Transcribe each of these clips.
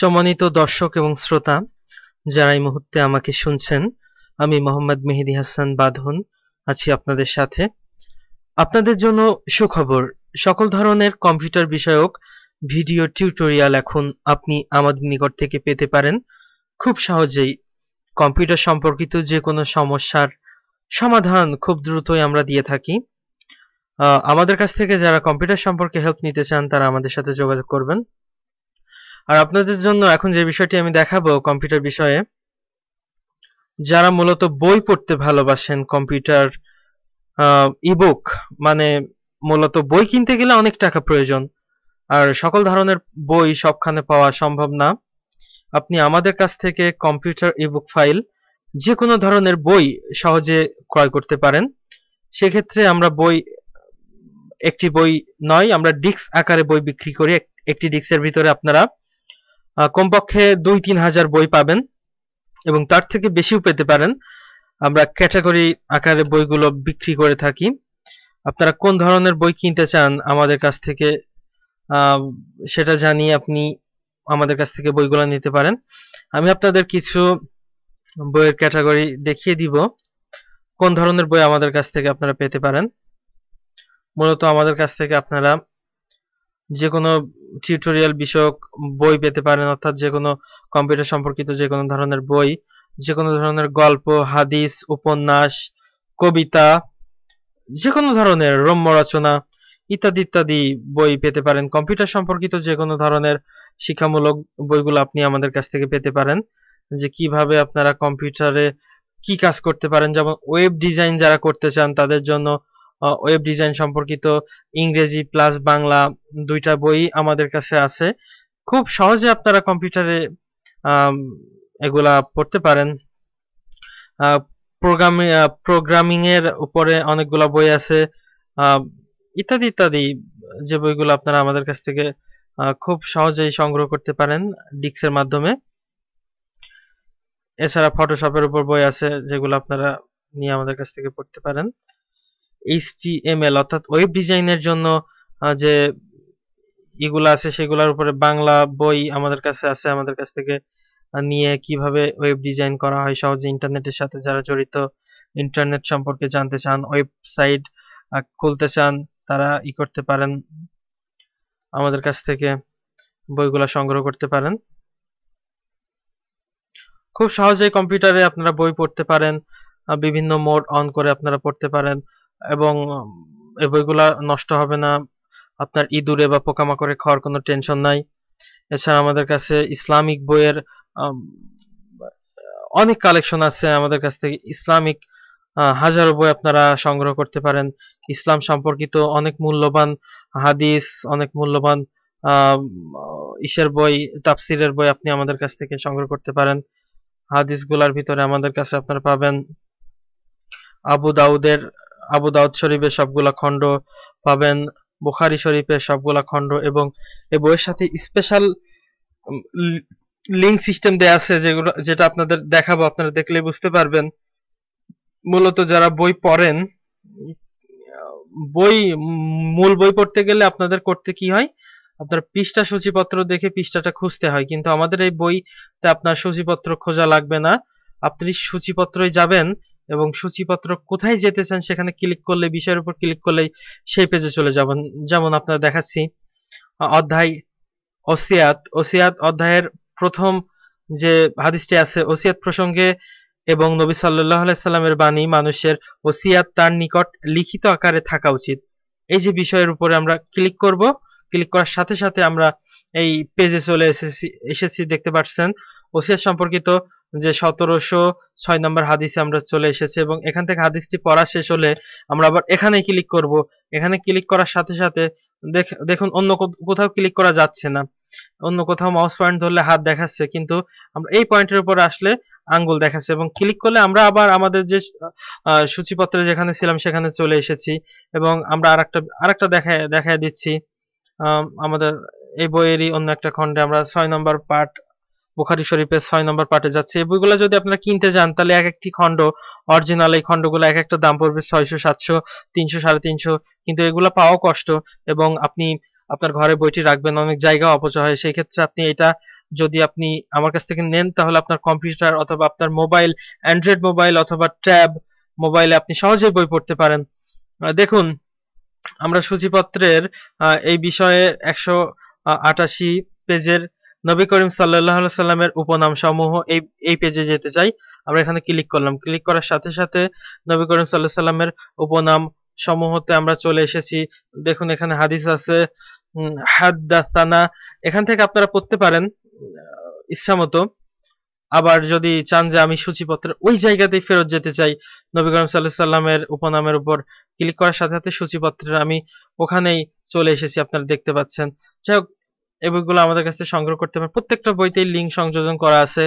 সম্মানিত দর্শক এবং শ্রোতা যারা এই মুহূর্তে আমাকে শুনছেন আমি মোহাম্মদ মেহেদি হাসান বাঁধন আছি আপনাদের সাথে আপনাদের জন্য সুখবর সকল ধরনের কম্পিউটার বিষয়ক ভিডিও টিউটোরিয়াল এখন আপনি আমাদের নিকট থেকে পেতে পারেন খুব সহজেই কম্পিউটার সম্পর্কিত যে কোনো সমস্যার সমাধান খুব দ্রুতই আমরা দিয়ে থাকি আমাদের কাছ থেকে যারা কম্পিউটার সম্পর্কে হেল্প নিতে চান তারা আমাদের সাথে যোগাযোগ করবেন আর আপনাদের জন্য এখন যে বিষয়টি আমি দেখাবো কম্পিউটার বিষয়ে যারা মূলত বই পড়তে ভালোবাসেন কম্পিউটার ইবুক মানে মূলত বই কিনতে গেলে অনেক টাকা প্রয়োজন আর সকল ধরনের বই সবখানে পাওয়া সম্ভব না আপনি আমাদের কাছ থেকে কম্পিউটার ইবুক ফাইল যে কোনো ধরনের বই সহজে ক্রয় করতে পারেন সেক্ষেত্রে আমরা বই একটি বই নয় আমরা ডিস্ক আকারে বই বিক্রি করি একটি ডিস্কের ভিতরে আপনারা কমপক্ষে দুই তিন হাজার বই পাবেন এবং তার থেকে বেশিও পেতে পারেন আমরা ক্যাটাগরি আকারে বইগুলো বিক্রি করে থাকি আপনারা কোন ধরনের বই কিনতে চান আমাদের কাছ থেকে সেটা জানিয়ে আপনি আমাদের কাছ থেকে বইগুলো নিতে পারেন আমি আপনাদের কিছু বইয়ের ক্যাটাগরি দেখিয়ে দিব কোন ধরনের বই আমাদের কাছ থেকে আপনারা পেতে পারেন মূলত আমাদের কাছ থেকে আপনারা যে কোনো টিউটোরিয়াল বিষয়ক বই পেতে পারেন অর্থাৎ যে কোনো কম্পিউটার সম্পর্কিত যে কোনো ধরনের বই যে কোনো ধরনের গল্প হাদিস উপন্যাস কবিতা যে কোনো ধরনের রম্য রচনা ইত্যাদি ইত্যাদি বই পেতে পারেন কম্পিউটার সম্পর্কিত যে কোনো ধরনের শিক্ষামূলক বইগুলো আপনি আমাদের কাছ থেকে পেতে পারেন যে কিভাবে আপনারা কম্পিউটারে কি কাজ করতে পারেন যেমন ওয়েব ডিজাইন যারা করতে চান তাদের জন্য ওয়েব ডিজাইন সম্পর্কিত ইংরেজি প্লাস বাংলা দুইটা বই আমাদের কাছে আছে খুব সহজে আপনারা কম্পিউটারে এগুলা পড়তে পারেন প্রোগ্রামিং এর উপরে অনেকগুলা বই আছে ইত্যাদি ইত্যাদি যে বইগুলো আপনারা আমাদের কাছ থেকে খুব সহজেই সংগ্রহ করতে পারেন ডিক্সের মাধ্যমে এছাড়া ফটোশপের উপর বই আছে যেগুলো আপনারা নিয়ে আমাদের কাছ থেকে পড়তে পারেন এইচটিএমএল অর্থাৎ ওয়েব ডিজাইনের জন্য যে ইগুলো আছে সেগুলোর উপরে বাংলা বই আমাদের কাছে আছে আমাদের কাছ থেকে নিয়ে কিভাবে ওয়েব ডিজাইন করা হয় সহজে ইন্টারনেটের সাথে যারা জড়িত ইন্টারনেট সম্পর্কে জানতে চান ওয়েবসাইট খুলতে চান তারা ই করতে পারেন আমাদের কাছ থেকে বইগুলো সংগ্রহ করতে পারেন খুব সহজেই কম্পিউটারে আপনারা বই পড়তে পারেন বিভিন্ন মোড অন করে আপনারা পড়তে পারেন এবং বইগুলা নষ্ট হবে না আপনার ইঁদুরে বা পোকামাকড়ে খাওয়ার কোনো টেনশন নাই এছাড়া আমাদের কাছে ইসলামিক বইয়ের অনেক কালেকশন আছে আমাদের কাছ থেকে ইসলামিক হাজারো বই আপনারা সংগ্রহ করতে পারেন ইসলাম সম্পর্কিত অনেক মূল্যবান হাদিস অনেক মূল্যবান ইসের বই তাফসিরের বই আপনি আমাদের কাছ থেকে সংগ্রহ করতে পারেন হাদিসগুলার ভিতরে আমাদের কাছে আপনারা পাবেন আবু দাউদের আবু দাউদ শরীফের সবগুলা খণ্ড পাবেন বুখারি শরীফের সবগুলা খণ্ড এবং এই বইয়ের সাথে স্পেশাল লিঙ্ক সিস্টেম দেয়া আছে যেগুলো যেটা আপনাদের দেখাবো আপনারা দেখলে বুঝতে পারবেন মূলত যারা বই পড়েন বই মূল বই পড়তে গেলে আপনাদের করতে কি হয় আপনার পৃষ্ঠা সূচিপত্র দেখে পৃষ্ঠাটা খুঁজতে হয় কিন্তু আমাদের এই বইতে আপনার সূচিপত্র খোঁজা লাগবে না আপনি সূচিপত্রই যাবেন এবং সূচিপত্র কোথায় যেতে চান সেখানে ক্লিক করলে বিষয়ের উপর ক্লিক করলেই সেই পেজে চলে যাবেন যেমন আপনারা দেখাচ্ছি অধ্যায় ওসিয়াত ওসিয়াত অধ্যায়ের প্রথম যে হাদিসটি আছে ওসিয়াত প্রসঙ্গে এবং নবী সাল্লাহ সাল্লামের বাণী মানুষের ওসিয়াত তার নিকট লিখিত আকারে থাকা উচিত এই যে বিষয়ের উপরে আমরা ক্লিক করব ক্লিক করার সাথে সাথে আমরা এই পেজে চলে এসেছি এসেছি দেখতে পাচ্ছেন ওসিয়াত সম্পর্কিত যে সতেরোশো ছয় নম্বর হাদিসে আমরা চলে এসেছি এবং এখান থেকে হাদিসটি পড়া শেষ হলে আমরা আবার এখানে ক্লিক করব এখানে ক্লিক করার সাথে সাথে দেখুন অন্য কোথাও ক্লিক করা যাচ্ছে না অন্য কোথাও মাউস পয়েন্ট ধরলে হাত দেখাচ্ছে কিন্তু আমরা এই পয়েন্টের উপর আসলে আঙ্গুল দেখাচ্ছে এবং ক্লিক করলে আমরা আবার আমাদের যে সূচিপত্রে যেখানে ছিলাম সেখানে চলে এসেছি এবং আমরা আর একটা আর একটা দেখা দেখা দিচ্ছি আমাদের এই বইয়েরই অন্য একটা খণ্ডে আমরা ছয় নম্বর পার্ট বুখারি শরীফের ছয় নম্বর পার্টে যাচ্ছে এই বইগুলো যদি আপনারা কিনতে যান তাহলে এক একটি খণ্ড অরিজিনাল এই খণ্ডগুলো এক একটা দাম পড়বে ছয়শো সাতশো তিনশো সাড়ে তিনশো কিন্তু এগুলো পাওয়াও কষ্ট এবং আপনি আপনার ঘরে বইটি রাখবেন অনেক জায়গা অপচয় হয় সেই ক্ষেত্রে আপনি এটা যদি আপনি আমার কাছ থেকে নেন তাহলে আপনার কম্পিউটার অথবা আপনার মোবাইল অ্যান্ড্রয়েড মোবাইল অথবা ট্যাব মোবাইলে আপনি সহজেই বই পড়তে পারেন দেখুন আমরা সূচিপত্রের এই বিষয়ে একশো আটাশি পেজের নবী করিম সাল্লাহ সাল্লামের উপনাম সমূহ এই এই পেজে যেতে চাই আমরা এখানে ক্লিক করলাম ক্লিক করার সাথে সাথে নবী করিম সাল্লাহ সাল্লামের উপনাম সমূহতে আমরা চলে এসেছি দেখুন এখানে হাদিস আছে হাদ্দাসানা এখান থেকে আপনারা পড়তে পারেন ইচ্ছা মতো আবার যদি চান যে আমি সূচিপত্রের ওই জায়গাতেই ফেরত যেতে চাই নবী করিম সাল্লাহ সাল্লামের উপনামের উপর ক্লিক করার সাথে সাথে সূচিপত্রের আমি ওখানেই চলে এসেছি আপনারা দেখতে পাচ্ছেন যাই হোক এই বইগুলো আমাদের কাছে সংগ্রহ করতে পারেন প্রত্যেকটা বইতেই লিঙ্ক সংযোজন করা আছে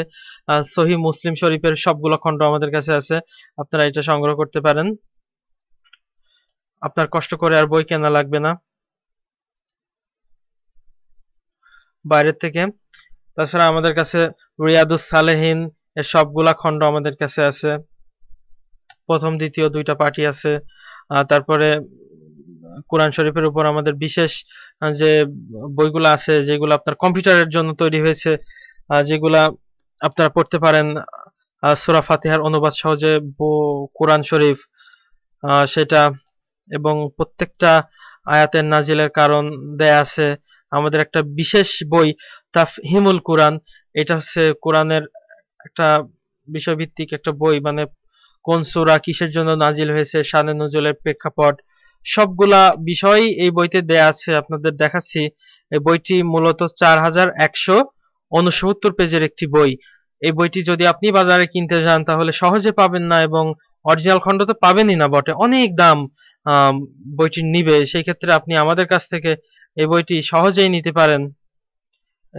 সহি মুসলিম শরীফের সবগুলো খণ্ড আমাদের কাছে আছে আপনারা এটা সংগ্রহ করতে পারেন আপনার কষ্ট করে আর বই কেনা লাগবে না বাইরের থেকে তাছাড়া আমাদের কাছে রিয়াদুস সালেহীন এর সবগুলা খণ্ড আমাদের কাছে আছে প্রথম দ্বিতীয় দুইটা পার্টি আছে তারপরে কোরআন শরীফের উপর আমাদের বিশেষ যে বইগুলো আছে যেগুলো আপনার কম্পিউটারের জন্য তৈরি হয়েছে যেগুলা আপনারা পড়তে পারেন সুরা ফাতিহার অনুবাদ সহজে কোরআন শরীফ সেটা এবং প্রত্যেকটা আয়াতের নাজিলের কারণ দেয়া আছে আমাদের একটা বিশেষ বই তাফহিমুল কোরআন এটা হচ্ছে কোরআনের একটা বিষয়ভিত্তিক একটা বই মানে কোন সুরা কিসের জন্য নাজিল হয়েছে সানে নজলের প্রেক্ষাপট সবগুলা বিষয় এই বইতে দেয়া আছে আপনাদের দেখাচ্ছি এই বইটি মূলত চার হাজার একশো উনসত্তর পেজের একটি বই এই বইটি যদি আপনি বাজারে কিনতে যান তাহলে সহজে পাবেন না এবং অরিজিনাল খণ্ড তো পাবেনই না বটে অনেক দাম বইটি নিবে সেই ক্ষেত্রে আপনি আমাদের কাছ থেকে এই বইটি সহজেই নিতে পারেন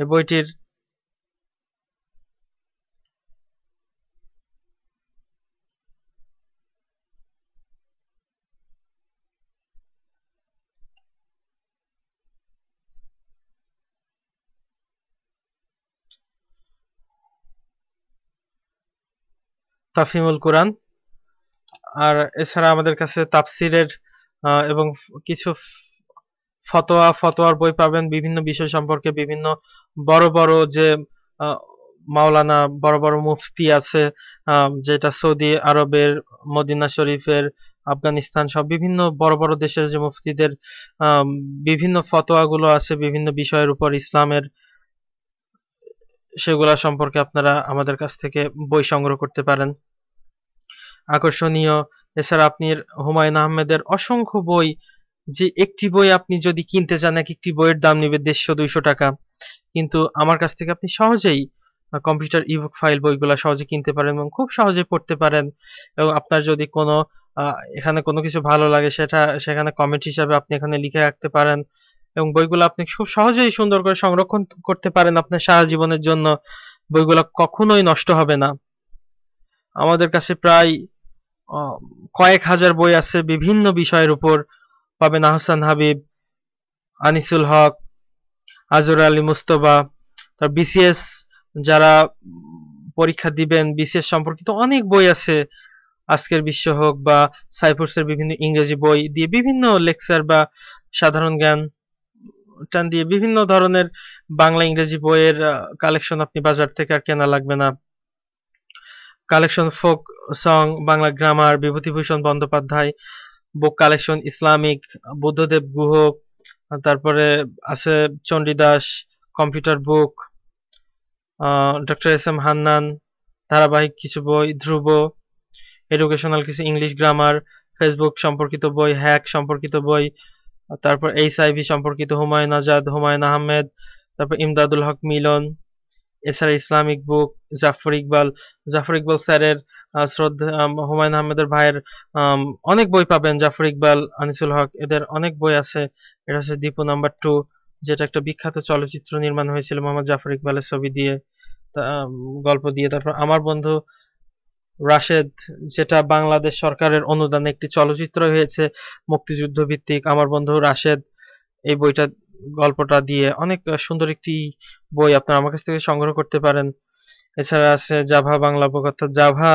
এই বইটির তাফিমুল কোরআন আর এছাড়া আমাদের কাছে তাফসিরের এবং কিছু ফতোয়া ফতোয়ার বই পাবেন বিভিন্ন বিষয় সম্পর্কে বিভিন্ন বড় বড় যে মাওলানা বড় বড় মুফতি আছে যেটা সৌদি আরবের মদিনা শরীফের আফগানিস্তান সব বিভিন্ন বড় বড় দেশের যে মুফতিদের বিভিন্ন ফতোয়াগুলো আছে বিভিন্ন বিষয়ের উপর ইসলামের সেগুলা সম্পর্কে আপনারা আমাদের কাছ থেকে বই সংগ্রহ করতে পারেন আকর্ষণীয় এছাড়া আপনি হুমায়ুন আহমেদের অসংখ্য বই যে একটি বই আপনি যদি কিনতে চান এক একটি বইয়ের দাম নেবে দেড়শো দুইশো টাকা কিন্তু আমার কাছ থেকে আপনি সহজেই কম্পিউটার ইবুক ফাইল বইগুলো সহজে কিনতে পারেন এবং খুব সহজে পড়তে পারেন এবং আপনার যদি কোনো এখানে কোনো কিছু ভালো লাগে সেটা সেখানে কমেন্ট হিসাবে আপনি এখানে লিখে রাখতে পারেন এবং বইগুলো আপনি খুব সহজেই সুন্দর করে সংরক্ষণ করতে পারেন আপনার সারা জীবনের জন্য বইগুলো কখনোই নষ্ট হবে না আমাদের কাছে প্রায় কয়েক হাজার বই আছে বিভিন্ন বিষয়ের উপর পাবেন আহসান হাবিব আনিসুল হক আজর আলী মুস্তফা তার বিসিএস যারা পরীক্ষা দিবেন বিসিএস সম্পর্কিত অনেক বই আছে আজকের বিশ্ব হোক বা সাইফোর্সের বিভিন্ন ইংরেজি বই দিয়ে বিভিন্ন লেকচার বা সাধারণ জ্ঞান টান দিয়ে বিভিন্ন ধরনের বাংলা ইংরেজি বইয়ের কালেকশন আপনি বাজার থেকে আর কেনা লাগবে না collection folk song Bangla grammar Bibhutibhushan Bandyopadhyay book collection Islamic Buddhadeb Guha তারপরে আছে Chandidas computer book doctor S M Hannan ধারাবাহিক কিছু বই ধ্রুব এডুকেশনাল কিছু ইংলিশ গ্রামার ফেসবুক সম্পর্কিত বই হ্যাক সম্পর্কিত বই তারপর এইচআইভি সম্পর্কিত হুমায়ুন আজাদ, হুমায়ুন আহমেদ, তারপর ইমদাদুল হক মিলন, এছাড়া ইসলামিক বুক, জাফর ইকবাল, জাফর ইকবাল স্যারের শ্রদ্ধা হুমায়ুন আহমেদের ভাইয়ের অনেক বই পাবেন জাফর ইকবাল, আনিসুল হক এদের অনেক বই আছে এটা হচ্ছে দীপু নাম্বার টু যেটা একটা বিখ্যাত চলচ্চিত্র নির্মাণ হয়েছিল মোহাম্মদ জাফর ইকবালের ছবি দিয়ে গল্প দিয়ে তারপর আমার বন্ধু রাশেদ যেটা বাংলাদেশ সরকারের অনুদানে একটি চলচ্চিত্র হয়েছে মুক্তিযুদ্ধ ভিত্তিক আমার বন্ধু রাশেদ এই বইটা গল্পটা দিয়ে অনেক সুন্দর একটি বই আপনারা আমার কাছ থেকে সংগ্রহ করতে পারেন এছাড়া আছে জাভা বাংলা অর্থাৎ জাভা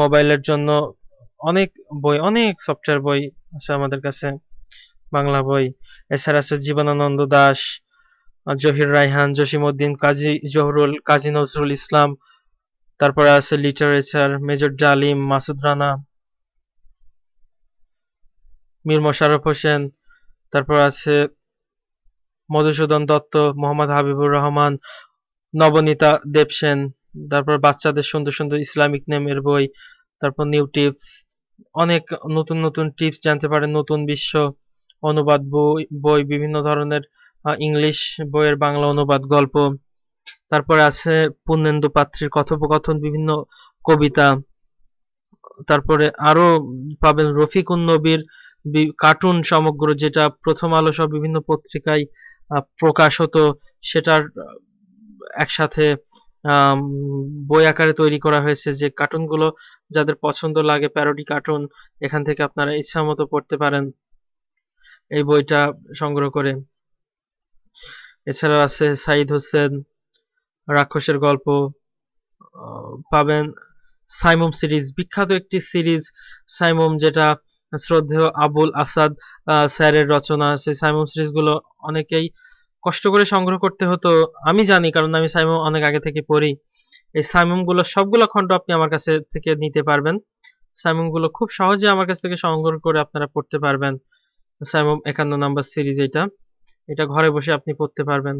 মোবাইলের জন্য অনেক বই অনেক সফটওয়্যার বই আছে আমাদের কাছে বাংলা বই এছাড়া আছে জীবনানন্দ দাস জহির রায়হান জসিম উদ্দিন কাজী জহরুল কাজী নজরুল ইসলাম তারপরে আছে লিটারেচার মেজর জালিম মাসুদ রানা মীর মোশারফ হোসেন তারপর আছে মধুসূদন দত্ত মোহাম্মদ হাবিবুর রহমান নবনীতা দেবসেন তারপর বাচ্চাদের সুন্দর সুন্দর ইসলামিক নেমের বই তারপর নিউ টিপস অনেক নতুন নতুন টিপস জানতে পারেন নতুন বিশ্ব অনুবাদ বই বই বিভিন্ন ধরনের ইংলিশ বইয়ের বাংলা অনুবাদ গল্প তারপরে আছে পূর্ণেন্দু পাত্রীর কথোপকথন বিভিন্ন কবিতা তারপরে আরো পাবেন রফিকুন নবীর কার্টুন সমগ্র যেটা প্রথম আলো সব বিভিন্ন পত্রিকায় প্রকাশ হতো সেটার একসাথে বই আকারে তৈরি করা হয়েছে যে কার্টুনগুলো যাদের পছন্দ লাগে প্যারোডি কার্টুন এখান থেকে আপনারা ইচ্ছা মতো পড়তে পারেন এই বইটা সংগ্রহ করে এছাড়া আছে সাইদ হোসেন রাক্ষসের গল্প পাবেন সাইমুম সিরিজ বিখ্যাত একটি সিরিজ সাইমুম যেটা শ্রদ্ধেয় আবুল আসাদ স্যারের রচনা সেই সাইমুম সিরিজগুলো অনেকেই কষ্ট করে সংগ্রহ করতে হতো আমি জানি কারণ আমি সাইমুম অনেক আগে থেকে পড়ি এই সাইমুমগুলো সবগুলো খণ্ড আপনি আমার কাছে থেকে নিতে পারবেন সাইমুমগুলো খুব সহজে আমার কাছ থেকে সংগ্রহ করে আপনারা পড়তে পারবেন সাইমুম একান্ন নাম্বার সিরিজ এটা এটা ঘরে বসে আপনি পড়তে পারবেন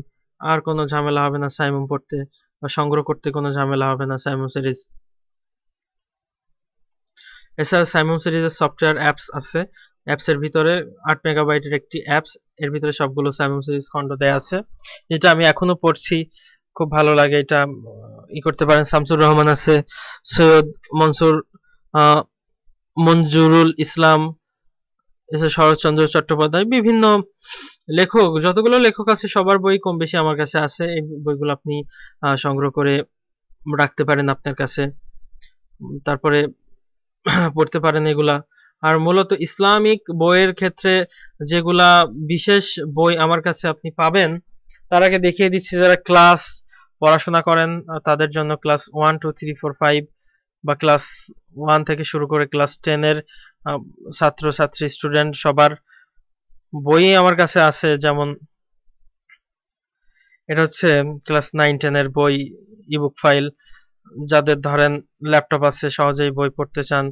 আর কোনো ঝামেলা হবে না সাইমুম পড়তে বা সংগ্রহ করতে কোনো ঝামেলা হবে না সাইমুম সিরিজ এছাড়া সাইমুম সিরিজের সফটওয়্যার অ্যাপস আছে অ্যাপসের ভিতরে আট মেগাবাইটের একটি অ্যাপস এর ভিতরে সবগুলো সাইমুম সিরিজ খণ্ড দেয়া আছে যেটা আমি এখনো পড়ছি খুব ভালো লাগে এটা ই করতে পারেন শামসুর রহমান আছে সৈয়দ মনসুর মঞ্জুরুল ইসলাম এছাড়া শরৎচন্দ্র চট্টোপাধ্যায় বিভিন্ন লেখক যতগুলো লেখক আছে সবার বই কম বেশি আমার কাছে আছে এই বইগুলো আপনি সংগ্রহ করে রাখতে পারেন আপনার কাছে তারপরে পড়তে পারেন এগুলা আর মূলত ইসলামিক বইয়ের ক্ষেত্রে যেগুলা বিশেষ বই আমার কাছে আপনি পাবেন তার আগে দেখিয়ে দিচ্ছি যারা ক্লাস পড়াশোনা করেন তাদের জন্য class one two three four five বা ক্লাস ওয়ান থেকে শুরু করে ক্লাস টেনের ছাত্রছাত্রী স্টুডেন্ট সবার বই আমার কাছে আছে যেমন এটা হচ্ছে ক্লাস নাইন টেনের বই ইবুক ফাইল যাদের ধরেন ল্যাপটপ আছে সহজেই বই পড়তে চান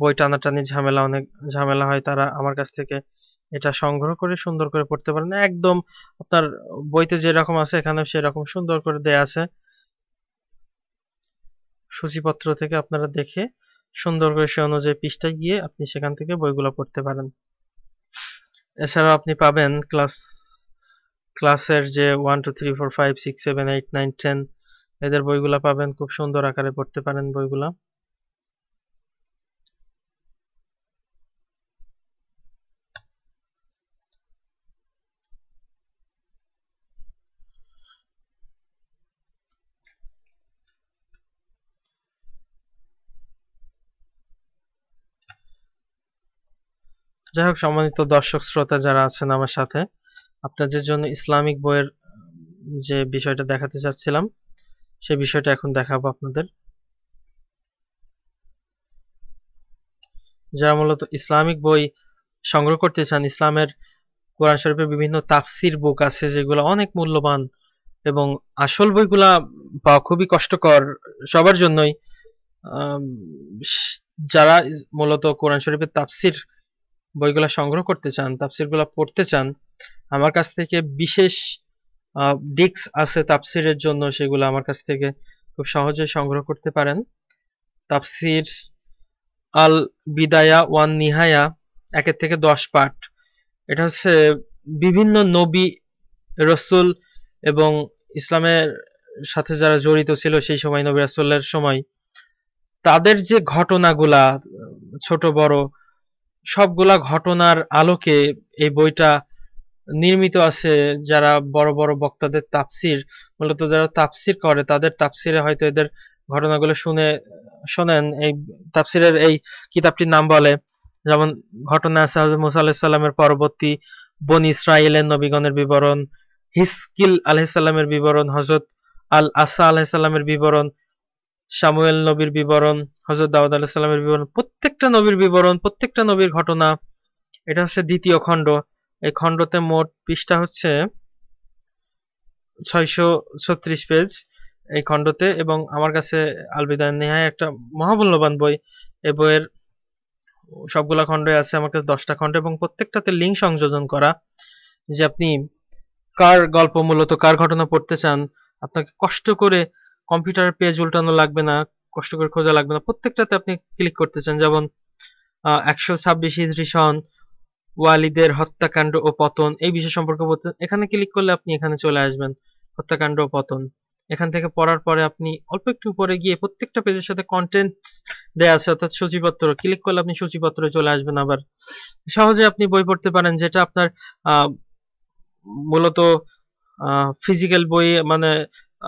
বই টানাটানি ঝামেলা অনেক ঝামেলা হয় তারা আমার কাছ থেকে এটা সংগ্রহ করে সুন্দর করে পড়তে পারেন একদম আপনার বইতে যেরকম আছে এখানে সেরকম সুন্দর করে দেয়া আছে সূচিপত্র থেকে আপনারা দেখে সুন্দর করে সে অনুযায়ী পৃষ্ঠায় গিয়ে আপনি সেখান থেকে বইগুলো পড়তে পারেন এছাড়াও আপনি পাবেন ক্লাস ক্লাসের যে one two three four five six seven eight nine ten এদের বইগুলো পাবেন খুব সুন্দর আকারে পড়তে পারেন বইগুলা যাই হোক সম্মানিত দর্শক শ্রোতা যারা আছেন আমার সাথে আপনাদের জন্য ইসলামিক বইয়ের যে বিষয়টা দেখাতে চাচ্ছিলাম সেই বিষয়টা এখন দেখাবো আপনাদের যারা মূলত ইসলামিক বই সংগ্রহ করতে চান ইসলামের কোরআন শরীফের বিভিন্ন তাফসির বুক আছে যেগুলো অনেক মূল্যবান এবং আসল বইগুলা পাওয়া খুবই কষ্টকর সবার জন্যই যারা মূলত কোরআন শরীফের তাফসির বইগুলো সংগ্রহ করতে চান তাফসিরগুলো পড়তে চান আমার কাছ থেকে বিশেষ ডিক্স আছে তাফসিরের জন্য সেগুলো আমার কাছ থেকে খুব সহজে সংগ্রহ করতে পারেন তাফসির আল বিদায়া ওয়ান নিহায়া একের থেকে দশ পাঠ এটা হচ্ছে বিভিন্ন নবী রসুল এবং ইসলামের সাথে যারা জড়িত ছিল সেই সময় নবী রাসুলের সময় তাদের যে ঘটনাগুলা ছোট বড় সবগুলা ঘটনার আলোকে এই বইটা নির্মিত আছে যারা বড় বড় বক্তাদের তাফসির মূলত যারা তাফসির করে তাদের তাফসিরে হয়তো এদের ঘটনাগুলো শুনে শোনেন এই তাফসিরের এই কিতাবটির নাম বলে যেমন ঘটনা আছে হজরত মুসা আলাহিসাল্লামের পরবর্তী বন ইসরায়েলের নবীগণের বিবরণ হিসকিল আলাহিসাল্লামের বিবরণ হজরত আল আসা আলাহিসাল্লামের বিবরণ সামুয়েল নবীর বিবরণ হজরত দাউদ আলাহ সাল্লামের বিবরণ প্রত্যেকটা নবীর বিবরণ প্রত্যেকটা নবীর ঘটনা এটা হচ্ছে দ্বিতীয় খণ্ড এই খণ্ডতে মোট পৃষ্ঠা হচ্ছে ছয়শো ছত্রিশ পেজ এই খণ্ডতে এবং আমার কাছে আলবিদায় নেহায় একটা মহামূল্যবান বই এ বইয়ের সবগুলা খণ্ডই আছে আমার কাছে দশটা খণ্ড এবং প্রত্যেকটাতে লিঙ্ক সংযোজন করা যে আপনি কার গল্প মূলত কার ঘটনা পড়তে চান আপনাকে কষ্ট করে কম্পিউটার পেজ উল্টানো লাগবে না কষ্ট করে খোঁজা লাগবে না প্রত্যেকটাতে আপনি ক্লিক করতে চান যেমন একশো ছাব্বিশ ইজরি সন ওয়ালিদের হত্যাকাণ্ড ও পতন এই বিষয় সম্পর্কে বলতেন এখানে ক্লিক করলে আপনি এখানে চলে আসবেন হত্যাকাণ্ড ও পতন এখান থেকে পড়ার পরে আপনি অল্প একটু উপরে গিয়ে প্রত্যেকটা পেজের সাথে কন্টেন্ট দেয়া আছে অর্থাৎ সূচিপত্র ক্লিক করলে আপনি সূচিপত্রে চলে আসবেন আবার সহজে আপনি বই পড়তে পারেন যেটা আপনার মূলত ফিজিক্যাল বই মানে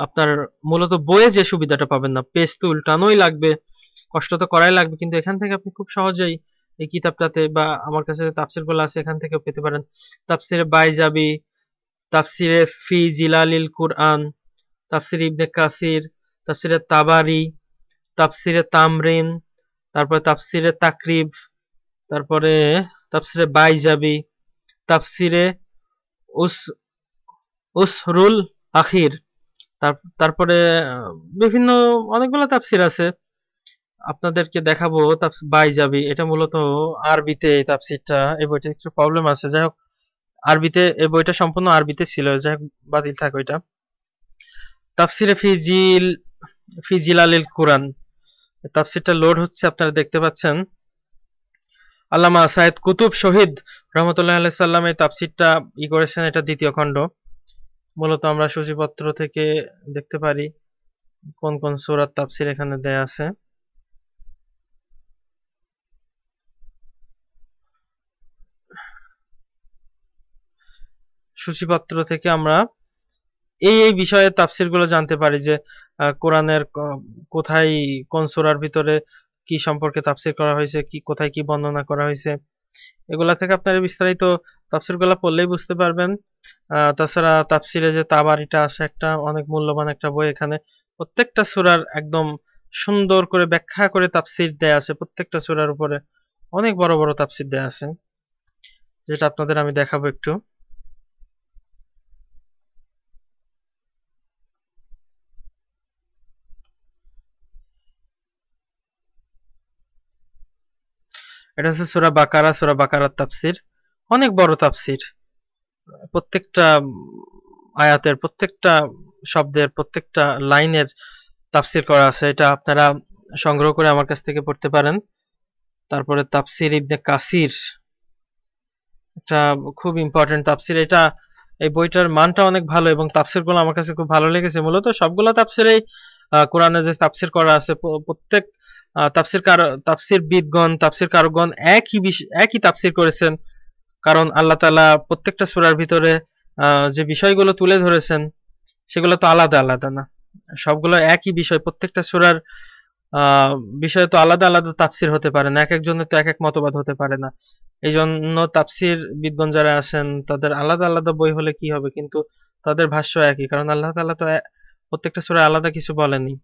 আপনার মূলত বইয়ে যে সুবিধাটা পাবেন না পেজ তো উল্টানোই লাগবে কষ্ট তো করাই লাগবে কিন্তু এখান থেকে আপনি খুব সহজেই এই কিতাবটাতে বা আমার কাছে তাফসিরগুলো আছে এখান থেকেও পেতে পারেন তাফসিরে বাইজাবি তাফসিরে ফি জিলালিল কুরআন তাফসির ইবনে কাসির তাফসিরে তাবারি তাফসিরে তামরিন তারপরে তাফসিরে তাকরিব তারপরে তাফসিরে বাইজাবি তাফসিরে উস উসরুল আখির তারপরে বিভিন্ন অনেকগুলো তাফসির আছে আপনাদেরকে দেখাবো বাই যাবি এটা মূলত আরবিতে এই তাফসিরটা এই বইটা একটু প্রবলেম আছে যাই হোক আরবিতে এই বইটা সম্পূর্ণ আরবিতে ছিল যাই হোক বাতিল থাক ওইটা তাফসিরে ফিজিল ফিজিল আলিল কোরআন তাফসিরটা লোড হচ্ছে আপনারা দেখতে পাচ্ছেন আল্লামা সাহেদ কুতুব শহীদ রহমতুল্লাহ আল্লাহ সাল্লাম এই তাফসিরটা ই করেছেন এটা দ্বিতীয় খণ্ড মূলত আমরা সূচিপত্র থেকে দেখতে পারি কোন কোন সুরার তাফসির এখানে দেয়া আছে সূচিপত্র থেকে আমরা এই এই বিষয়ে গুলো জানতে পারি যে কোরআনের কোথায় কোন সোরার ভিতরে কি সম্পর্কে তাফসির করা হয়েছে কি কোথায় কি বর্ণনা করা হয়েছে এগুলা থেকে আপনারা বিস্তারিত তাফসিরগুলা পড়লেই বুঝতে পারবেন তাছাড়া তাফসিরে যে তাবারিটা আসে একটা অনেক মূল্যবান একটা বই এখানে প্রত্যেকটা সুরার একদম সুন্দর করে ব্যাখ্যা করে তাফসির দেয়া আছে প্রত্যেকটা সুরার উপরে অনেক বড় বড় তাফসির দেয়া আছে যেটা আপনাদের আমি দেখাবো একটু এটা হচ্ছে সুরা বাকারা সুরা বাকারার তাফসির অনেক বড় তাফসির প্রত্যেকটা আয়াতের প্রত্যেকটা শব্দের প্রত্যেকটা লাইনের তাফসির করা আছে এটা আপনারা সংগ্রহ করে আমার কাছ থেকে পড়তে পারেন তারপরে তাফসির ইবনে কাসির এটা খুব ইম্পর্টেন্ট তাফসির এটা এই বইটার মানটা অনেক ভালো এবং তাফসিরগুলো আমার কাছে খুব ভালো লেগেছে মূলত সবগুলো তাফসিরেই কোরআনে যে তাফসির করা আছে প্রত্যেক তাফসির কার তাফসির বিদগণ তাফসির কারগণ একই একই তাফসির করেছেন কারণ আল্লাহ তালা প্রত্যেকটা সুরার ভিতরে যে বিষয়গুলো তুলে ধরেছেন সেগুলো তো আলাদা আলাদা না সবগুলো একই বিষয় প্রত্যেকটা সুরার বিষয়ে তো আলাদা আলাদা তাফসির হতে পারে না এক একজনের তো এক এক মতবাদ হতে পারে না এই জন্য তাফসির বিদগণ যারা আসেন তাদের আলাদা আলাদা বই হলে কি হবে কিন্তু তাদের ভাষ্য একই কারণ আল্লাহ তালা তো প্রত্যেকটা সুরা আলাদা কিছু বলেনি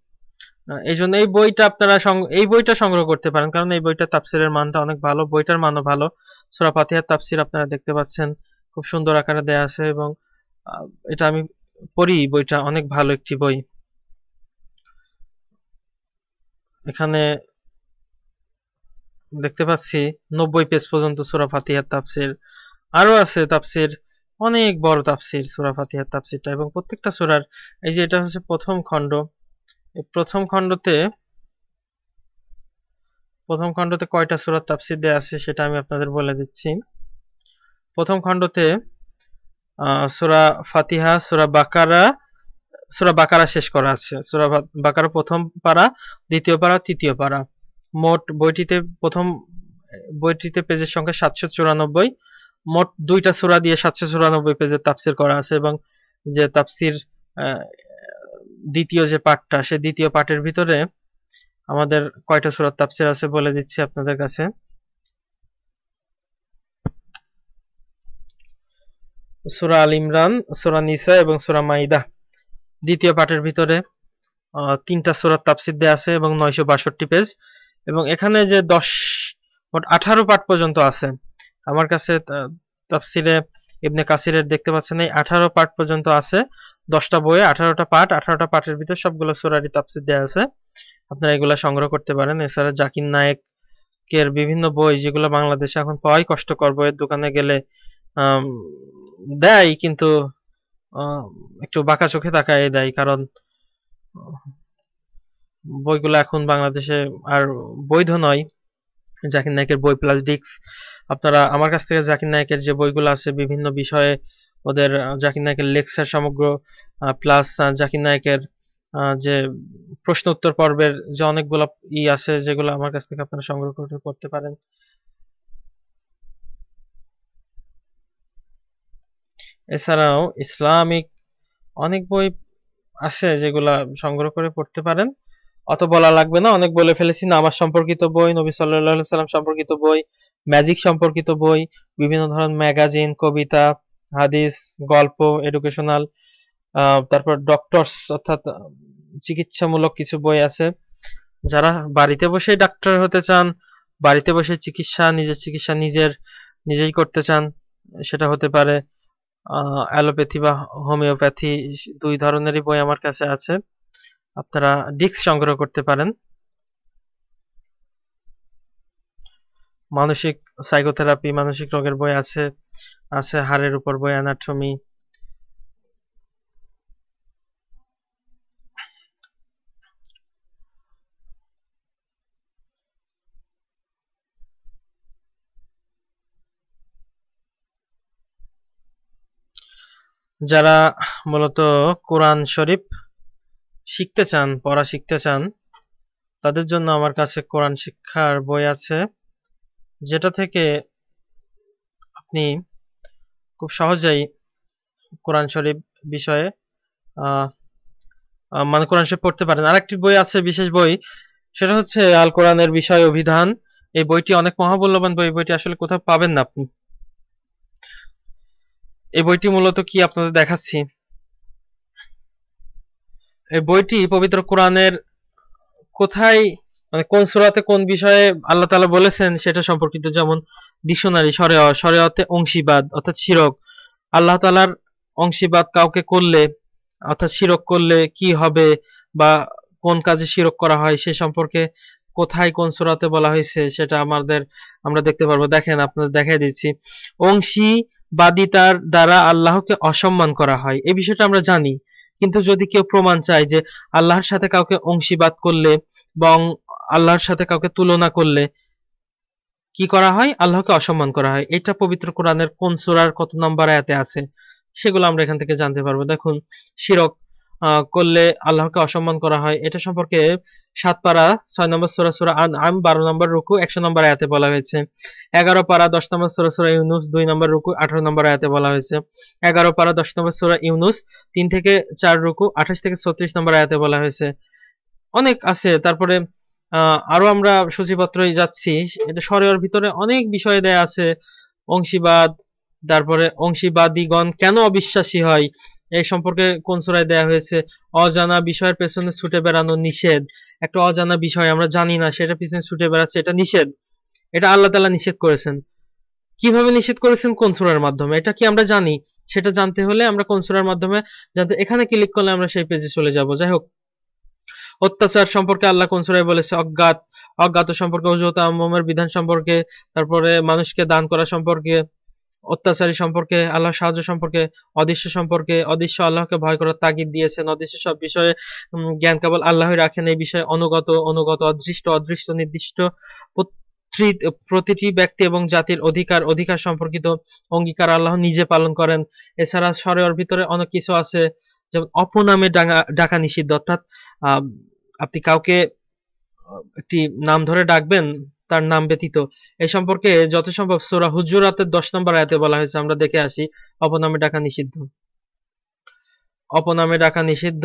এই জন্য এই বইটা আপনারা এই বইটা সংগ্রহ করতে পারেন কারণ এই বইটা তাফসিরের মানটা অনেক ভালো বইটার মানও ভালো সুরা ফাতিহার তাফসির আপনারা দেখতে পাচ্ছেন খুব সুন্দর আকারে দেয়া আছে এবং এটা আমি পড়ি বইটা অনেক ভালো একটি বই এখানে দেখতে পাচ্ছি নব্বই পেজ পর্যন্ত সুরা ফাতিহার তাফসির আরও আছে তাফসির অনেক বড় তাফসির সুরা ফাতিহার তাফসিরটা এবং প্রত্যেকটা সুরার এই যে এটা হচ্ছে প্রথম খণ্ড প্রথম খণ্ডতে প্রথম খণ্ডতে কয়টা সুরাত তাফসির দেওয়া আছে সেটা আমি আপনাদের বলে দিচ্ছি প্রথম খণ্ডতে সুরা ফাতিহা সুরা বাকারা সুরা বাকারা শেষ করা আছে সুরা বাকারা প্রথম পারা দ্বিতীয় পারা তৃতীয় পারা মোট বইটিতে প্রথম বইটিতে পেজের সংখ্যা সাতশো চুরানব্বই মোট দুইটা সুরা দিয়ে সাতশো চুরানব্বই পেজের তাফসির করা আছে এবং যে তাফসির দ্বিতীয় যে পাঠটা সে দ্বিতীয় পাঠের ভিতরে আমাদের কয়টা সুরাত তাপসির আছে বলে দিচ্ছি আপনাদের কাছে সুরা আল ইমরান সুরা নিসা এবং সুরা মাইদা দ্বিতীয় পাঠের ভিতরে তিনটা সুরাত তাপসির দেওয়া আছে এবং নয়শো বাষট্টি পেজ এবং এখানে যে দশ মোট আঠারো পাঠ পর্যন্ত আছে আমার কাছে তাফসিরে ইবনে কাসিরের দেখতে পাচ্ছেন এই আঠারো পার্ট পর্যন্ত আছে দশটা বইয়ে আঠারোটা পার্ট আঠারোটা পার্টের ভিতরে সবগুলো সোরারি তাপসির দেওয়া আছে আপনারা এগুলো সংগ্রহ করতে পারেন এছাড়া জাকির নায়েকের বিভিন্ন বই যেগুলো বাংলাদেশে এখন পাওয়াই কষ্টকর বইয়ের দোকানে গেলে দেয় কিন্তু একটু বাঁকা চোখে তাকায় দেয় কারণ বইগুলো এখন বাংলাদেশে আর বৈধ নয় জাকির নায়কের বই প্লাস ডিস্ক আপনারা আমার কাছ থেকে জাকির নায়কের যে বইগুলো আছে বিভিন্ন বিষয়ে ওদের জাকির নায়কের লেকচার সমগ্র প্লাস জাকির নায়কের যে প্রশ্ন উত্তর পর্বের যে অনেকগুলো ই আছে যেগুলো আমার কাছ থেকে আপনারা সংগ্রহ করে করতে পারেন এছাড়াও ইসলামিক অনেক বই আছে যেগুলা সংগ্রহ করে পড়তে পারেন অত বলা লাগবে না অনেক বলে ফেলেছি নামাজ সম্পর্কিত বই নবী সাল্লাহ সাল্লাম সম্পর্কিত বই ম্যাজিক সম্পর্কিত বই বিভিন্ন ধরনের ম্যাগাজিন কবিতা হাদিস গল্প এডুকেশনাল তারপর ডক্টরস অর্থাৎ চিকিৎসামূলক কিছু বই আছে যারা বাড়িতে বসে ডাক্তার হতে চান বাড়িতে বসে চিকিৎসা নিজের চিকিৎসা নিজের নিজেই করতে চান সেটা হতে পারে অ্যালোপ্যাথি বা হোমিওপ্যাথি দুই ধরনেরই বই আমার কাছে আছে আপনারা ডিস্ক সংগ্রহ করতে পারেন মানসিক সাইকোথেরাপি মানসিক রোগের বই আছে আছে হাড়ের উপর বই অ্যানাটমি যারা মূলত কোরআন শরীফ শিখতে চান পড়া শিখতে চান তাদের জন্য আমার কাছে কোরআন শিক্ষার বই আছে যেটা থেকে আপনি খুব সহজেই কোরআন শরীফ বিষয়ে মানে কোরআন শরীফ পড়তে পারেন আরেকটি বই আছে বিশেষ বই সেটা হচ্ছে আল কোরআনের বিষয় অভিধান এই বইটি অনেক মহাবল্যবান বই বইটি আসলে কোথাও পাবেন না আপনি এই বইটি মূলত কি আপনাদের দেখাচ্ছি এই বইটি পবিত্র কোরআনের কোথায় মানে কোন সুরাতে কোন বিষয়ে আল্লাহ তালা বলেছেন সেটা সম্পর্কিত যেমন ডিকশনারি সরে সরেয়তে অংশীবাদ অর্থাৎ শিরক আল্লাহ তালার অংশীবাদ কাউকে করলে অর্থাৎ শিরক করলে কি হবে বা কোন কাজে শিরক করা হয় সে সম্পর্কে কোথায় কোন সুরাতে বলা হয়েছে সেটা আমাদের আমরা দেখতে পারবো দেখেন আপনাদের দেখাই দিচ্ছি অংশীবাদিতার দ্বারা আল্লাহকে অসম্মান করা হয় এই বিষয়টা আমরা জানি কিন্তু যদি কেউ প্রমাণ চায় যে আল্লাহর সাথে কাউকে অংশীবাদ করলে বং আল্লাহর সাথে কাউকে তুলনা করলে কি করা হয় আল্লাহকে অসম্মান করা হয় এটা পবিত্র কোরআনের কোন সুরার কত নম্বর আয়াতে আছে সেগুলো আমরা এখান থেকে জানতে পারবো দেখুন শিরক করলে আল্লাহকে অসম্মান করা হয় এটা সম্পর্কে সাত পারা ছয় নম্বর সোরা সুরা আম বারো নম্বর রুকু একশো নম্বর আয়াতে বলা হয়েছে এগারো পারা দশ নম্বর সোরা সুরা ইউনুস দুই নম্বর রুকু আঠারো নম্বর আয়াতে বলা হয়েছে এগারো পারা দশ নম্বর সুরা ইউনুস তিন থেকে চার রুকু আঠাশ থেকে ছত্রিশ নম্বর আয়াতে বলা হয়েছে অনেক আছে তারপরে আরো আমরা সূচিপত্রই যাচ্ছি এটা সরেয়র ভিতরে অনেক বিষয় দেয়া আছে অংশীবাদ তারপরে অংশীবাদীগণ কেন অবিশ্বাসী হয় এই সম্পর্কে কোন সুরায় দেয়া হয়েছে অজানা বিষয়ের পেছনে ছুটে বেড়ানো নিষেধ একটা অজানা বিষয় আমরা জানি না সেটা পিছনে ছুটে বেড়াচ্ছে এটা নিষেধ এটা আল্লাহ তালা নিষেধ করেছেন কিভাবে নিষেধ করেছেন কোন সুরার মাধ্যমে এটা কি আমরা জানি সেটা জানতে হলে আমরা কোন সুরার মাধ্যমে জানতে এখানে ক্লিক করলে আমরা সেই পেজে চলে যাব যাই হোক অত্যাচার সম্পর্কে আল্লাহ কনসুরাই বলেছে অজ্ঞাত অজ্ঞাত সম্পর্কে অজুত আমের বিধান সম্পর্কে তারপরে মানুষকে দান করা সম্পর্কে অত্যাচারী সম্পর্কে আল্লাহ সাহায্য সম্পর্কে অদৃশ্য সম্পর্কে অদৃশ্য আল্লাহকে ভয় করার তাগিদ দিয়েছেন অদৃশ্য সব বিষয়ে জ্ঞান কেবল আল্লাহ রাখেন এই বিষয়ে অনুগত অনুগত অদৃষ্ট অদৃষ্ট নির্দিষ্ট প্রতিটি ব্যক্তি এবং জাতির অধিকার অধিকার সম্পর্কিত অঙ্গীকার আল্লাহ নিজে পালন করেন এছাড়া শরীয়র ভিতরে অনেক কিছু আছে যেমন অপনামে ডাকা নিষিদ্ধ অর্থাৎ আহ আপনি কাউকে একটি নাম ধরে ডাকবেন তার নাম ব্যতীত এ সম্পর্কে যত সম্ভব সোরা হুজুরাতের দশ নম্বর আয়াতে বলা হয়েছে আমরা দেখে আসি অপনামে ডাকা নিষিদ্ধ অপনামে ডাকা নিষিদ্ধ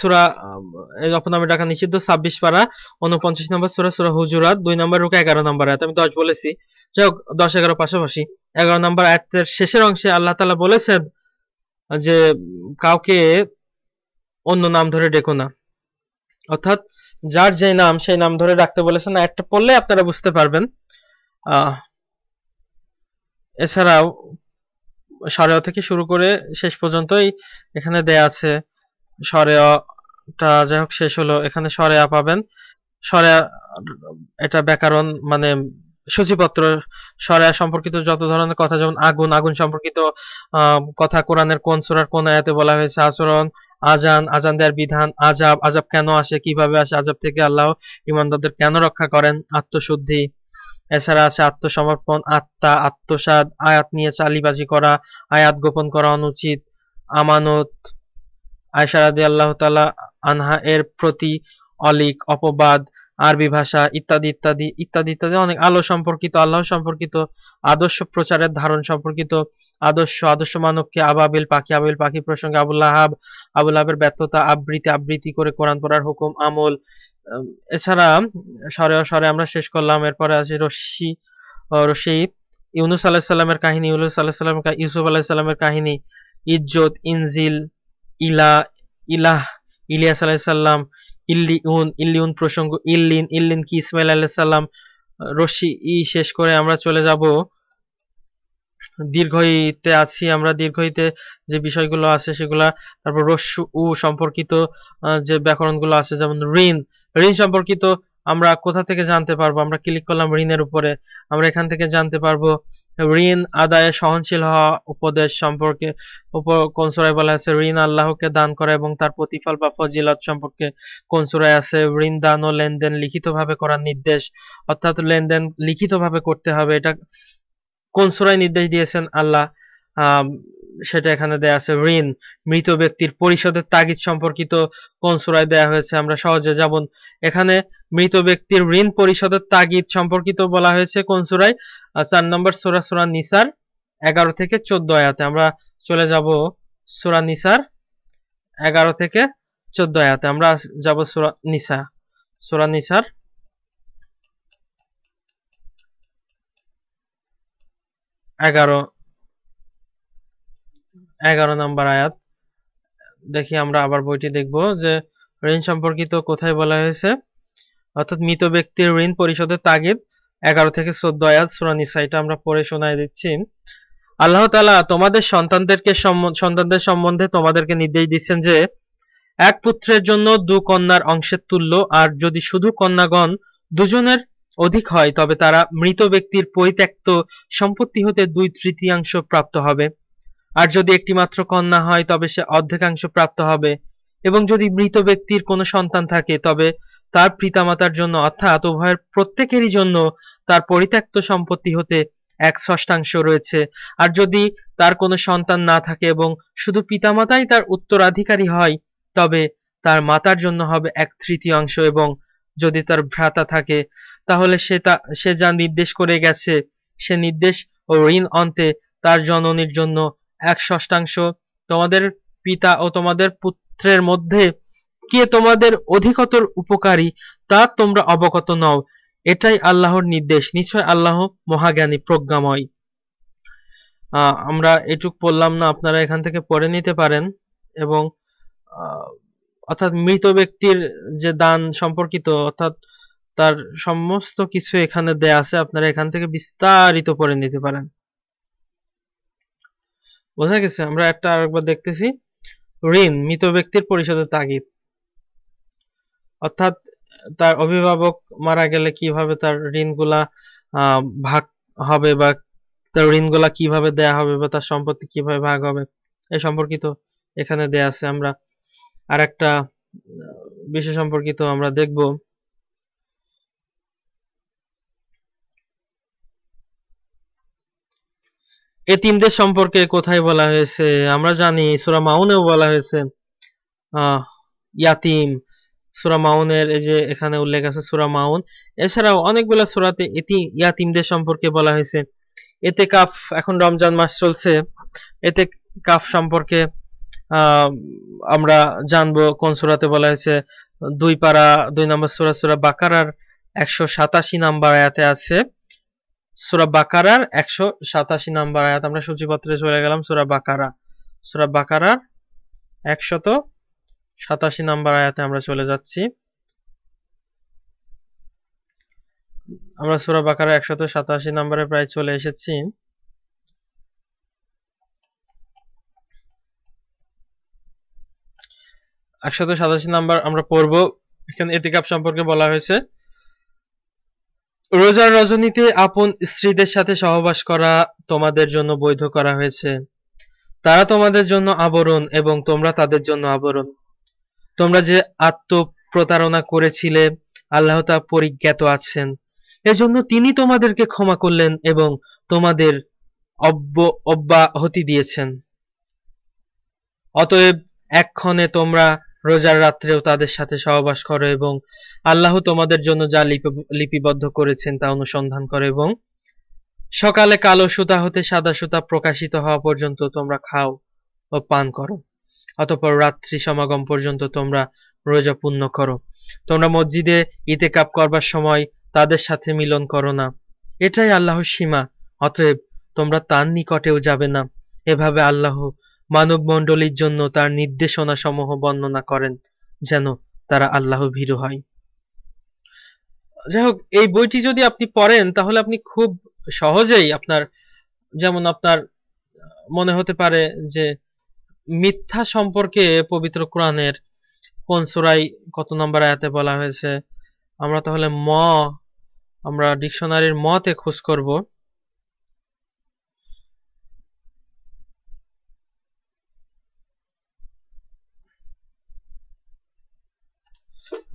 সুরা অপনামে ডাকা নিষিদ্ধ ছাব্বিশ পাড়া উনপঞ্চাশ নম্বর সোরা সোরা হুজুরাত দুই নম্বর রুকে এগারো নম্বর আয়াত আমি দশ বলেছি যাই হোক দশ এগারো পাশাপাশি এগারো নম্বর আয়াতের শেষের অংশে আল্লাহ তালা বলেছেন যে কাউকে অন্য নাম ধরে ডেকো না অর্থাৎ যার যে নাম সেই নাম ধরে ডাকতে বলেছেন একটা পড়লে আপনারা বুঝতে পারবেন এছাড়াও সরেয় থেকে শুরু করে শেষ পর্যন্তই এখানে দেয়া আছে সরেয়টা যাই হোক শেষ হলো এখানে সরেয়া পাবেন সরেয়া এটা ব্যাকরণ মানে সূচিপত্র সরেয়া সম্পর্কিত যত ধরনের কথা যেমন আগুন আগুন সম্পর্কিত কথা কোরআনের কোন সুরার কোন আয়াতে বলা হয়েছে আচরণ আজান আজান দেওয়ার বিধান আজাব আজাব কেন আসে কিভাবে আসে আজাব থেকে আল্লাহ ইমানদারদের কেন রক্ষা করেন আত্মশুদ্ধি এছাড়া আছে আত্মসমর্পণ আত্মা আত্মসাদ আয়াত নিয়ে চালিবাজি করা আয়াত গোপন করা অনুচিত আমানত আয়সারাদি আল্লাহ তালা আনহা এর প্রতি অলিক অপবাদ আরবি ভাষা ইত্যাদি ইত্যাদি ইত্যাদি ইত্যাদি অনেক আলো সম্পর্কিত আল্লাহ সম্পর্কিত আদর্শ প্রচারের ধারণ সম্পর্কিত আদর্শ আদর্শ মানবকে আবাবিল পাখি আবিল পাখি প্রসঙ্গে আবুল আহাব আবুল আহাবের ব্যর্থতা আবৃত্তি আবৃত্তি করে কোরআন পড়ার হুকুম আমল এছাড়া সরে সরে আমরা শেষ করলাম এরপরে আছে রশ্মি রশি ইউনুস আলাহ সাল্লামের কাহিনী ইউনুস আলাহ সাল্লাম ইউসুফ আলাহ সাল্লামের কাহিনী ইজ্জত ইনজিল ইলা ইলাহ ইলিয়াস আলাহ সাল্লাম ইল্লিউন ইল্লিউন প্রসঙ্গ ইল্লিন ইল্লিন কি ইসমাইল আল্লাহ সাল্লাম রশ্মি ই শেষ করে আমরা চলে যাব দীর্ঘইতে আছি আমরা দীর্ঘইতে যে বিষয়গুলো আছে সেগুলা তারপর রস্যু উ সম্পর্কিত যে ব্যাকরণগুলো আছে যেমন ঋণ ঋণ সম্পর্কিত আমরা কোথা থেকে জানতে পারবো আমরা ক্লিক করলাম ঋণের উপরে আমরা এখান থেকে জানতে পারবো ঋণ আদায়ে সহনশীল হওয়া উপদেশ সম্পর্কে কোন সুরায় বলা আছে ঋণ আল্লাহকে দান করা এবং তার প্রতিফল বা ফজিলত সম্পর্কে কোন সুরায় আছে ঋণ দান ও লেনদেন লিখিতভাবে করার নির্দেশ অর্থাৎ লেনদেন লিখিতভাবে করতে হবে এটা কোন সুরায় নির্দেশ দিয়েছেন আল্লাহ সেটা এখানে দেয়া আছে ঋণ মৃত ব্যক্তির পরিশোধের তাগিদ সম্পর্কিত কোন সুরায় দেয়া হয়েছে আমরা সহজে যেমন এখানে মৃত ব্যক্তির ঋণ পরিশোধের তাগিদ সম্পর্কিত বলা হয়েছে কোন সুরায় চার নম্বর সুরা সুরা নিসার এগারো থেকে চোদ্দ আয়াতে আমরা চলে যাব সুরা নিসার এগারো থেকে চোদ্দ আয়াতে আমরা যাব সুরা নিসা সুরা নিসার এগারো এগারো নম্বর আয়াত দেখি আমরা আবার বইটি দেখব যে ঋণ সম্পর্কিত কোথায় বলা হয়েছে অর্থাৎ মৃত ব্যক্তির ঋণ পরিশোধের তাগিদ এগারো থেকে চোদ্দ আয়াত সুরানি সাইটা আমরা পড়ে শোনায় দিচ্ছি আল্লাহ তালা তোমাদের সন্তানদেরকে সন্তানদের সম্বন্ধে তোমাদেরকে নির্দেশ দিচ্ছেন যে এক পুত্রের জন্য দু কন্যার অংশের তুল্য আর যদি শুধু কন্যাগণ দুজনের অধিক হয় তবে তারা মৃত ব্যক্তির পরিত্যক্ত সম্পত্তি হতে দুই তৃতীয়াংশ প্রাপ্ত হবে আর যদি একটিমাত্র কন্যা হয় তবে সে অর্ধেকাংশ প্রাপ্ত হবে এবং যদি মৃত ব্যক্তির কোনো সন্তান থাকে তবে তার পিতামাতার জন্য অর্থাৎ উভয়ের প্রত্যেকেরই জন্য তার পরিত্যক্ত সম্পত্তি হতে এক ষষ্ঠাংশ রয়েছে আর যদি তার কোনো সন্তান না থাকে এবং শুধু পিতামাতাই তার উত্তরাধিকারী হয় তবে তার মাতার জন্য হবে এক তৃতীয়াংশ এবং যদি তার ভ্রাতা থাকে তাহলে সে তা সে যা নির্দেশ করে গেছে সে নির্দেশ ও ঋণ অন্তে তার জননীর জন্য এক ষষ্ঠাংশ তোমাদের পিতা ও তোমাদের পুত্রের মধ্যে কে তোমাদের অধিকতর উপকারী তা তোমরা অবগত নও এটাই আল্লাহর নির্দেশ নিশ্চয় আল্লাহ মহাজ্ঞানী প্রজ্ঞাময় আমরা এটুক পড়লাম না আপনারা এখান থেকে পড়ে নিতে পারেন এবং অর্থাৎ মৃত ব্যক্তির যে দান সম্পর্কিত অর্থাৎ তার সমস্ত কিছু এখানে দেয়া আছে আপনারা এখান থেকে বিস্তারিত পড়ে নিতে পারেন বোঝা গেছে আমরা একটা আরেকবার দেখতেছি ঋণ মৃত ব্যক্তির পরিশোধের তাগিদ অর্থাৎ তার অভিভাবক মারা গেলে কিভাবে তার ঋণগুলা ভাগ হবে বা তার ঋণগুলা কিভাবে দেয়া হবে বা তার সম্পত্তি কিভাবে ভাগ হবে এ সম্পর্কিত এখানে দেয়া আছে আমরা আর একটা বিষয় সম্পর্কিত আমরা দেখব এতিমদের সম্পর্কে কোথায় বলা হয়েছে আমরা জানি সুরা মাউনেও বলা হয়েছে ইয়াতিম সুরা মাউনের এই যে এখানে উল্লেখ আছে সুরা মাউন এছাড়াও অনেকগুলো সুরাতে এটি ইয়াতিমদের সম্পর্কে বলা হয়েছে এতে কাফ এখন রমজান মাস চলছে এতে কাফ সম্পর্কে আমরা জানবো কোন সুরাতে বলা হয়েছে দুই পাড়া দুই নম্বর সুরা সুরা বাকারার একশো সাতাশি নাম্বার আয়াতে আছে সুরা বাকারার একশো সাতাশি নাম্বার আয়াত আমরা সূচিপত্রে চলে গেলাম সুরা বাকারা সুরা বাকারার একশত সাতাশি নাম্বার আয়াতে আমরা চলে যাচ্ছি আমরা সুরা বাকারা একশত সাতাশি নাম্বারে প্রায় চলে এসেছি একশত সাতাশি নাম্বার আমরা পড়ব এখানে এতিকাপ সম্পর্কে বলা হয়েছে রোজার রজনীতে আপন স্ত্রীদের সাথে সহবাস করা তোমাদের জন্য বৈধ করা হয়েছে তারা তোমাদের জন্য আবরণ এবং তোমরা তাদের জন্য আবরণ তোমরা যে আত্মপ্রতারণা করেছিলে আল্লাহ তা পরিজ্ঞাত আছেন এজন্য তিনি তোমাদেরকে ক্ষমা করলেন এবং তোমাদের অব্যাহতি দিয়েছেন অতএব এক্ষণে তোমরা রোজার রাত্রেও তাদের সাথে সহবাস করো এবং আল্লাহ তোমাদের জন্য যা লিপিবদ্ধ করেছেন তা অনুসন্ধান করো এবং সকালে কালো সুতা হতে সাদা সুতা প্রকাশিত হওয়া পর্যন্ত তোমরা খাও ও পান করো অতপর রাত্রি সমাগম পর্যন্ত তোমরা রোজা পূর্ণ করো তোমরা মসজিদে ইতেকাপ করবার সময় তাদের সাথে মিলন করো না এটাই আল্লাহর সীমা অতএব তোমরা তার নিকটেও যাবে না এভাবে আল্লাহ মানবমণ্ডলীর জন্য তার নির্দেশনাসমূহ বর্ণনা করেন যেন তারা আল্লাহ ভীরু হয় যাই হোক এই বইটি যদি আপনি পড়েন তাহলে আপনি খুব সহজেই আপনার যেমন আপনার মনে হতে পারে যে মিথ্যা সম্পর্কে পবিত্র কোরআনের কোন সুরাই কত নম্বর আয়াতে বলা হয়েছে আমরা তাহলে ম আমরা ডিকশনারির মতে খোঁজ করব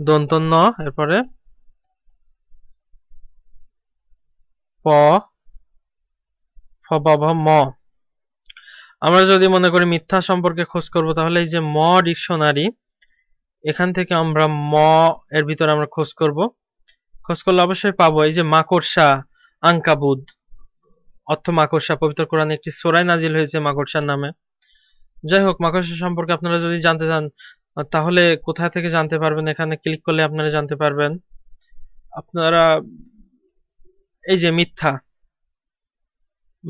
দন্ত ন এরপরে প ম আমরা যদি মনে করি মিথ্যা সম্পর্কে খোঁজ করব তাহলে এই যে ম ডিকশনারি এখান থেকে আমরা ম এর ভিতরে আমরা খোঁজ করব খোঁজ করলে অবশ্যই পাবো এই যে মাকড়সা আঙ্কাবুদ অর্থ মাকড়সা পবিত্র কোরআন একটি সোরাই নাজিল হয়েছে মাকড়সার নামে যাই হোক মাকড়সা সম্পর্কে আপনারা যদি জানতে চান তাহলে কোথা থেকে জানতে পারবেন এখানে ক্লিক করলে আপনারা জানতে পারবেন আপনারা এই যে মিথ্যা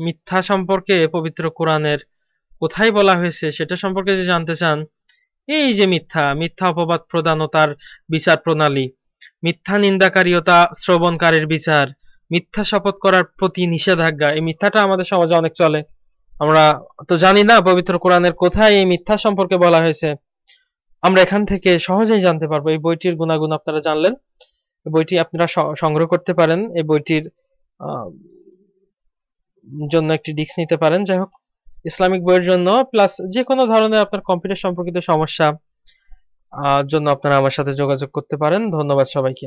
মিথ্যা সম্পর্কে পবিত্র কোরআনের কোথায় বলা হয়েছে সেটা সম্পর্কে যে জানতে চান এই যে মিথ্যা মিথ্যা অপবাদ প্রদান ও তার বিচার প্রণালী মিথ্যা নিন্দাকারী ও তা শ্রবণকারীর বিচার মিথ্যা শপথ করার প্রতি নিষেধাজ্ঞা এই মিথ্যাটা আমাদের সমাজে অনেক চলে আমরা তো জানি না পবিত্র কোরআনের কোথায় এই মিথ্যা সম্পর্কে বলা হয়েছে আমরা এখান থেকে সহজেই জানতে পারবো এই বইটির গুণাগুণ আপনারা জানলেন বইটি আপনারা সংগ্রহ করতে পারেন এই বইটির জন্য একটি ডিস্ক নিতে পারেন যাই হোক ইসলামিক বইয়ের জন্য প্লাস যে কোনো ধরনের আপনার কম্পিউটার সম্পর্কিত সমস্যা জন্য আপনারা আমার সাথে যোগাযোগ করতে পারেন ধন্যবাদ সবাইকে